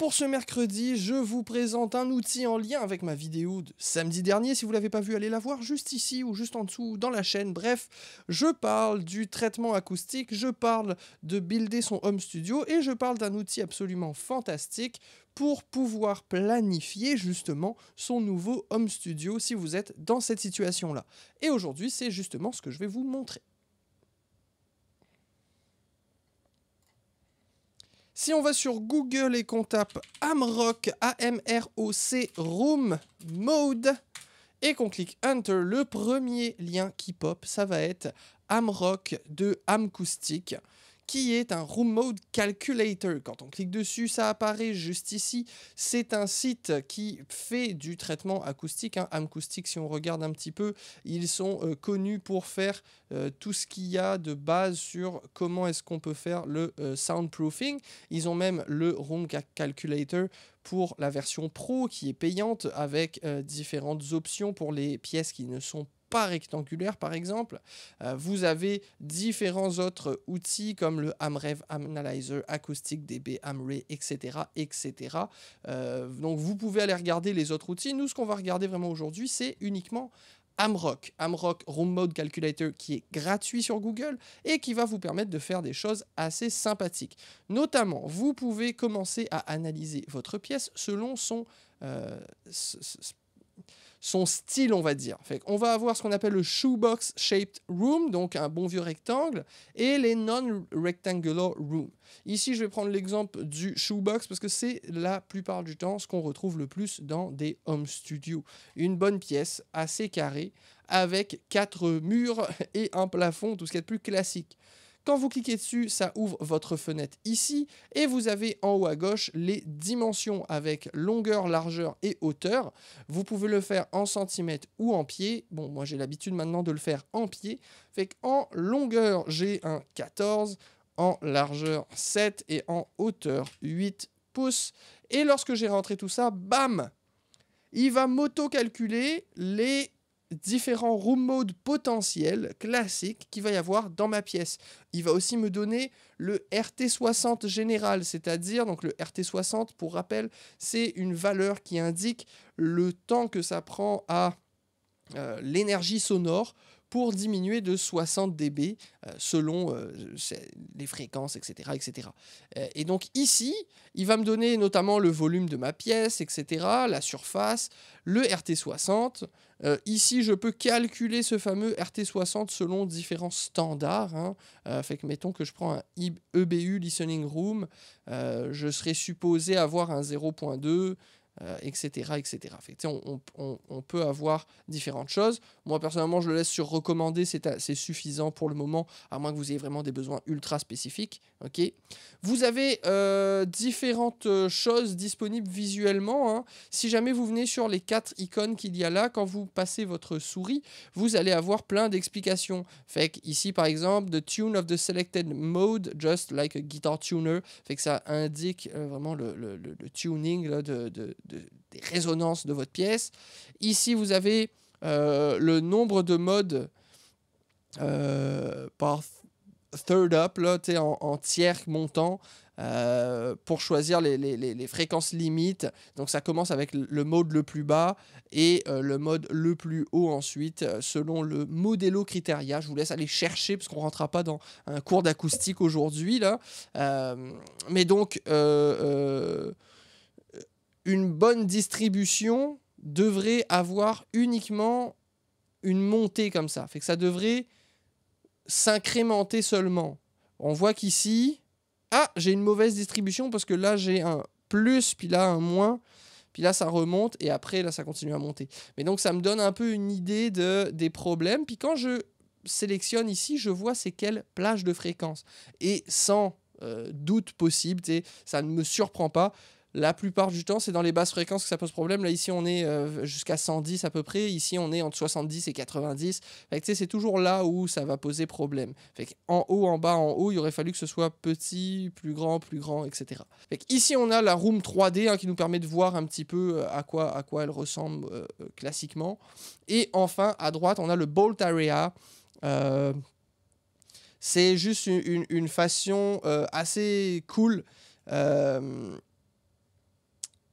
Pour ce mercredi, je vous présente un outil en lien avec ma vidéo de samedi dernier. Si vous ne l'avez pas vu, allez la voir juste ici ou juste en dessous dans la chaîne. Bref, je parle du traitement acoustique, je parle de builder son home studio et je parle d'un outil absolument fantastique pour pouvoir planifier justement son nouveau home studio si vous êtes dans cette situation-là. Et aujourd'hui, c'est justement ce que je vais vous montrer. Si on va sur Google et qu'on tape Amrock, a Room Mode, et qu'on clique Enter, le premier lien qui pop, ça va être Amrock de Amcoustic qui est un Room Mode Calculator. Quand on clique dessus, ça apparaît juste ici. C'est un site qui fait du traitement acoustique. Hein. Acoustique, si on regarde un petit peu, ils sont euh, connus pour faire euh, tout ce qu'il y a de base sur comment est-ce qu'on peut faire le euh, soundproofing. Ils ont même le Room Calculator pour la version pro qui est payante avec différentes options pour les pièces qui ne sont pas pas rectangulaire par exemple. Euh, vous avez différents autres outils comme le AmRev Analyzer, Acoustic DB, AmRay, etc. etc. Euh, donc vous pouvez aller regarder les autres outils. Nous, ce qu'on va regarder vraiment aujourd'hui, c'est uniquement Amrock, Amrock Room Mode Calculator qui est gratuit sur Google et qui va vous permettre de faire des choses assez sympathiques. Notamment, vous pouvez commencer à analyser votre pièce selon son, euh, son style, on va dire. on va avoir ce qu'on appelle le shoebox shaped room, donc un bon vieux rectangle, et les non-rectangular rooms. Ici, je vais prendre l'exemple du shoebox parce que c'est la plupart du temps ce qu'on retrouve le plus dans des home studios. Une bonne pièce assez carrée avec quatre murs et un plafond, tout ce qui est plus classique. Quand vous cliquez dessus, ça ouvre votre fenêtre ici et vous avez en haut à gauche les dimensions avec longueur, largeur et hauteur. Vous pouvez le faire en centimètres ou en pieds. Bon, moi j'ai l'habitude maintenant de le faire en pieds. Fait qu'en longueur, j'ai un 14, en largeur 7 et en hauteur 8 pouces. Et lorsque j'ai rentré tout ça, bam, il va m'auto-calculer les différents room modes potentiels classiques qu'il va y avoir dans ma pièce. Il va aussi me donner le RT60 général, c'est-à-dire, donc le RT60, pour rappel, c'est une valeur qui indique le temps que ça prend à euh, l'énergie sonore pour diminuer de 60 dB euh, selon euh, les fréquences, etc. etc. Euh, et donc ici, il va me donner notamment le volume de ma pièce, etc., la surface, le RT60. ici, je peux calculer ce fameux RT60 selon différents standards. Hein. fait que mettons que je prends un EBU Listening Room, je serais supposé avoir un 0.2 etc. Euh, etc. on, peut avoir différentes choses. Moi, personnellement, je le laisse sur recommander, c'est suffisant pour le moment, à moins que vous ayez vraiment des besoins ultra spécifiques. ok vous avez euh, différentes euh, choses disponibles visuellement. Hein. Si jamais vous venez sur les quatre icônes qu'il y a là, quand vous passez votre souris, vous allez avoir plein d'explications. Fait ici, par exemple, The tune of the selected mode, just like a guitar tuner. Fait que ça indique vraiment le, tuning de des résonances de votre pièce. Ici, vous avez euh, le nombre de modes euh, par third up, là, en, en tiers montant, euh, pour choisir les, fréquences limites. Donc ça commence avec le mode le plus bas et le mode le plus haut ensuite, selon le modello criteria. Je vous laisse aller chercher parce qu'on ne rentrera pas dans un cours d'acoustique aujourd'hui là. mais donc une bonne distribution devrait avoir uniquement une montée comme ça. Fait que ça devrait s'incrémenter seulement. On voit qu'ici, ah, j'ai une mauvaise distribution parce que là, j'ai un plus, puis là, un moins, puis là, ça remonte, et après, là, ça continue à monter. Mais donc, ça me donne un peu une idée de, des problèmes. Puis quand je sélectionne ici, je vois c'est quelle plage de fréquence. Et sans euh, doute possible, ça ne me surprend pas la plupart du temps, c'est dans les basses fréquences que ça pose problème. Là, ici, on est euh, jusqu'à 110 à peu près. Ici, on est entre 70 et 90. c'est toujours là où ça va poser problème. en haut, en bas, en haut, il aurait fallu que ce soit petit, plus grand, plus grand, etc. Fait ici, on a la Room 3D hein, qui nous permet de voir un petit peu euh, à quoi, à quoi elle ressemble euh, classiquement. Et enfin, à droite, on a le Bolt Area. c'est juste une, façon assez cool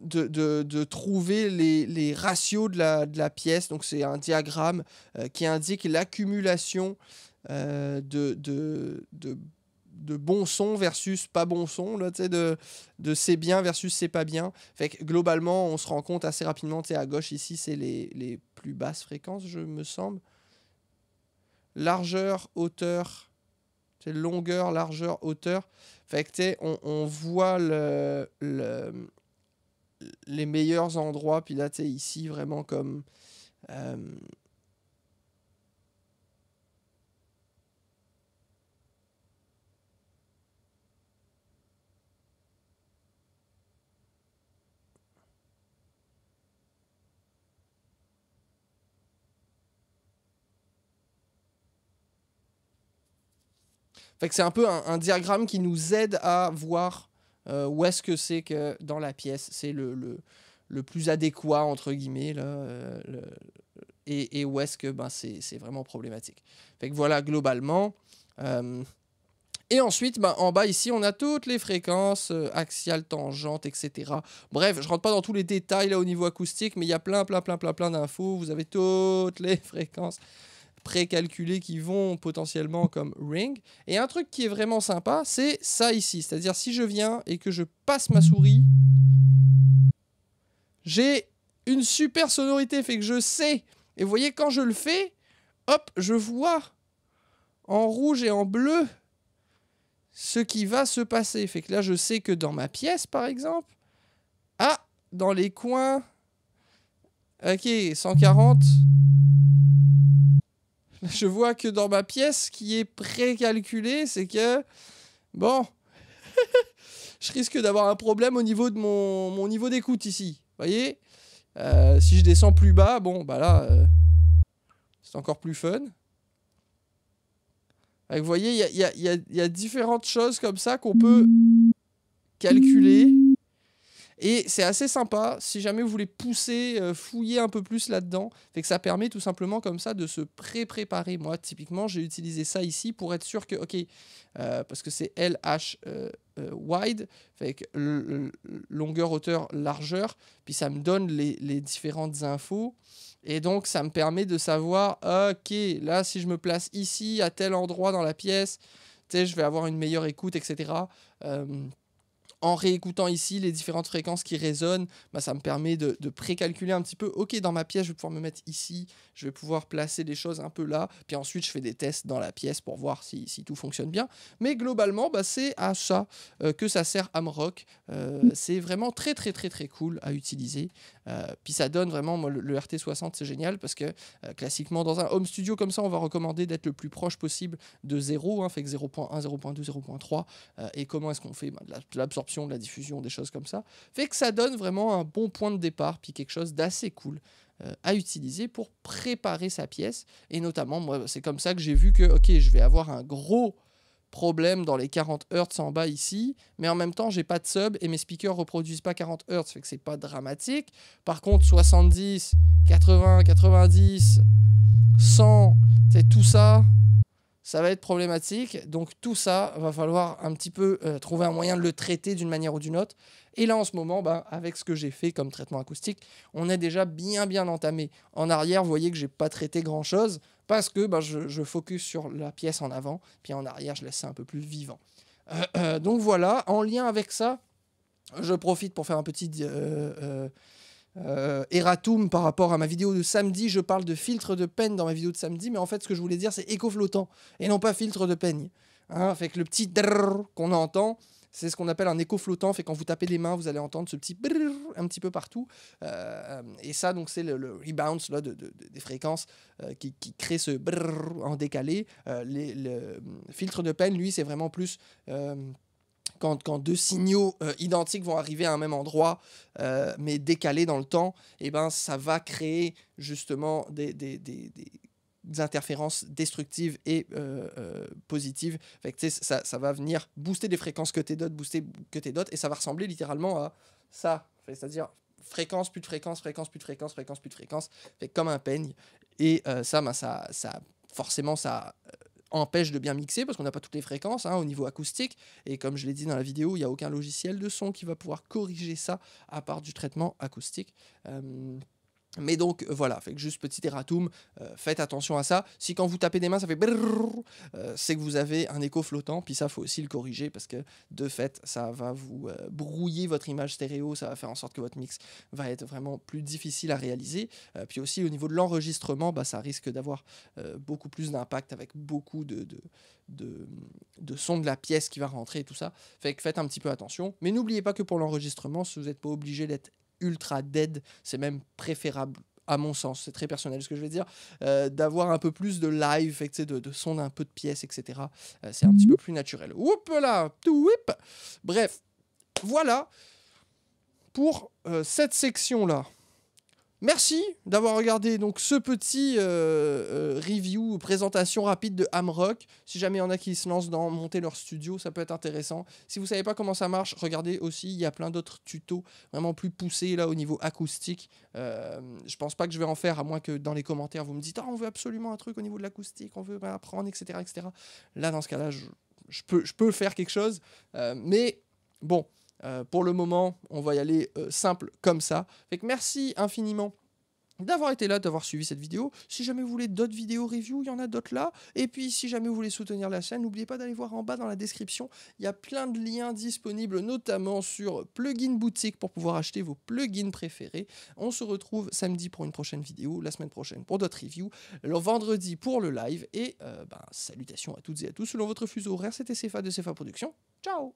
de, de, de, trouver les, les ratios de la, de la, pièce. Donc c'est un diagramme euh, qui indique l'accumulation euh, de, de, bons sons versus pas bon son. là, de, de c'est bien versus c'est pas bien. Fait globalement, on se rend compte assez rapidement, à gauche ici, c'est les, les, plus basses fréquences, je me semble. Largeur, hauteur, longueur, largeur, hauteur. Fait que on, on voit le, le les meilleurs endroits, puis là, ici, vraiment comme. Euh, fait que c'est un peu un diagramme qui nous aide à voir euh, où est-ce que c'est que dans la pièce, c'est le, le, le, plus adéquat, entre guillemets, euh, et, où est-ce que ben, c'est vraiment problématique. voilà, globalement. Euh, et ensuite, ben, en bas ici, on a toutes les fréquences axiales, tangentes, etc. Bref, je rentre pas dans tous les détails là au niveau acoustique, mais il y a plein, plein, plein, plein, plein d'infos. Vous avez toutes les fréquences précalculés qui vont potentiellement comme ring. Et un truc qui est vraiment sympa, c'est ça ici. C'est-à-dire si je viens et que je passe ma souris, j'ai une super sonorité, fait que je sais. Et vous voyez, quand je le fais, hop, je vois en rouge et en bleu ce qui va se passer. Fait que là, je sais que dans ma pièce, par exemple, ah, dans les coins, ok, 140, je vois que dans ma pièce, ce qui est précalculé, c'est que, bon, je risque d'avoir un problème au niveau de mon, niveau d'écoute ici. Vous voyez euh, Si je descends plus bas, bon, bah là, euh, c'est encore plus fun. vous voyez, il y a, y a différentes choses comme ça qu'on peut calculer. Et c'est assez sympa si jamais vous voulez pousser, euh, fouiller un peu plus là-dedans. Fait que ça permet tout simplement comme ça de se pré-préparer. Moi, typiquement, j'ai utilisé ça ici pour être sûr que, ok, euh, parce que c'est LH e, e, wide, fait que longueur, hauteur, largeur, puis ça me donne les, différentes infos. Et donc, ça me permet de savoir, ok, là, si je me place ici, à tel endroit dans la pièce, je vais avoir une meilleure écoute, etc en réécoutant ici les différentes fréquences qui résonnent, bah, ça me permet de, de précalculer un petit peu, ok, dans ma pièce, je vais pouvoir me mettre ici, je vais pouvoir placer les choses un peu là, puis ensuite je fais des tests dans la pièce pour voir si, tout fonctionne bien. Mais globalement, bah, c'est à ça euh, que ça sert Amrock. Euh, c'est vraiment très très très très cool à utiliser. Euh, puis ça donne vraiment, moi, le, RT60, c'est génial parce que classiquement, dans un home studio comme ça, on va recommander d'être le plus proche possible de 0, hein, fait que 0.1, 0.2, 0.3. et comment est-ce qu'on fait bah, de l'absorption de la diffusion, des choses comme ça. Fait que ça donne vraiment un bon point de départ, puis quelque chose d'assez cool euh, à utiliser pour préparer sa pièce. Et notamment, moi, c'est comme ça que j'ai vu que, ok, je vais avoir un gros problème dans les 40 Hz en bas ici, mais en même temps, j'ai pas de sub et mes speakers reproduisent pas 40 Hz, fait que c'est pas dramatique. Par contre, 70, 80, 90, 100, c'est tout ça, ça va être problématique. Donc tout ça, va falloir un petit peu euh, trouver un moyen de le traiter d'une manière ou d'une autre. Et là, en ce moment, bah, avec ce que j'ai fait comme traitement acoustique, on est déjà bien, bien entamé. En arrière, vous voyez que j'ai pas traité grand-chose parce que ben je, focus sur la pièce en avant, puis en arrière, je laisse ça un peu plus vivant. Euh, euh, donc voilà, en lien avec ça, je profite pour faire un petit euh, erratum, Eratum par rapport à ma vidéo de samedi, je parle de filtre de peine dans ma vidéo de samedi, mais en fait ce que je voulais dire c'est écho flottant et non pas filtre de peine. fait hein, que le petit drrr qu'on entend, c'est ce qu'on appelle un écho flottant. Fait quand vous tapez les mains, vous allez entendre ce petit brrr un petit peu partout. Euh, et ça, donc, c'est le, rebound de, des fréquences euh, qui, crée ce en décalé. le filtre de peine, lui, c'est vraiment plus quand, quand, deux signaux euh, identiques vont arriver à un même endroit, euh, mais décalés dans le temps, eh ben, ça va créer justement des, des, des, des interférences destructives et euh, euh positives. Fait ça, ça, va venir booster des fréquences que tes d'autres, booster que tes d'autres et ça va ressembler littéralement à ça. C'est-à-dire fréquence, plus de fréquence, fréquence, plus de fréquence, fréquence, plus de fréquence, fait comme un peigne. Et ça, ben, ça, ça, forcément, ça empêche de bien mixer parce qu'on n'a pas toutes les fréquences hein, au niveau acoustique. Et comme je l'ai dit dans la vidéo, il n'y a aucun logiciel de son qui va pouvoir corriger ça à part du traitement acoustique. Euh, mais donc euh, voilà, fait que juste petit erratum, euh, faites attention à ça. Si quand vous tapez des mains, ça fait brrr, euh, c'est que vous avez un écho flottant, puis ça faut aussi le corriger parce que de fait, ça va vous brouiller votre image stéréo, ça va faire en sorte que votre mix va être vraiment plus difficile à réaliser. puis aussi au niveau de l'enregistrement, bah, ça risque d'avoir beaucoup plus d'impact avec beaucoup de, de de, de, son de la pièce qui va rentrer et tout ça. Fait que faites un petit peu attention. Mais n'oubliez pas que pour l'enregistrement, si vous n'êtes pas obligé d'être ultra dead. C'est même préférable à mon sens, c'est très personnel ce que je vais dire, euh, d'avoir un peu plus de live, de, de son un peu de pièces, etc. Euh, c'est un petit peu plus naturel. Oup là, tout Bref, voilà pour euh, cette section-là. Merci d'avoir regardé donc ce petit euh, euh, review, présentation rapide de Hamrock. Si jamais il y en a qui se lancent dans monter leur studio, ça peut être intéressant. Si vous ne savez pas comment ça marche, regardez aussi, il y a plein d'autres tutos vraiment plus poussés là au niveau acoustique. Euh, je pense pas que je vais en faire, à moins que dans les commentaires vous me dites ah, on veut absolument un truc au niveau de l'acoustique, on veut apprendre, etc., etc. Là, dans ce cas-là, peux, je peux faire quelque chose. mais bon. Euh, pour le moment, on va y aller euh, simple comme ça. Fait merci infiniment d'avoir été là, d'avoir suivi cette vidéo. Si jamais vous voulez d'autres vidéos review, il y en a d'autres là. Et puis si jamais vous voulez soutenir la chaîne, n'oubliez pas d'aller voir en bas dans la description. Il y a plein de liens disponibles, notamment sur Plugin Boutique pour pouvoir acheter vos plugins préférés. On se retrouve samedi pour une prochaine vidéo, la semaine prochaine pour d'autres reviews, le vendredi pour le live. Et euh, ben, salutations à toutes et à tous selon votre fuseau horaire. C'était CFA de CFA Productions. Ciao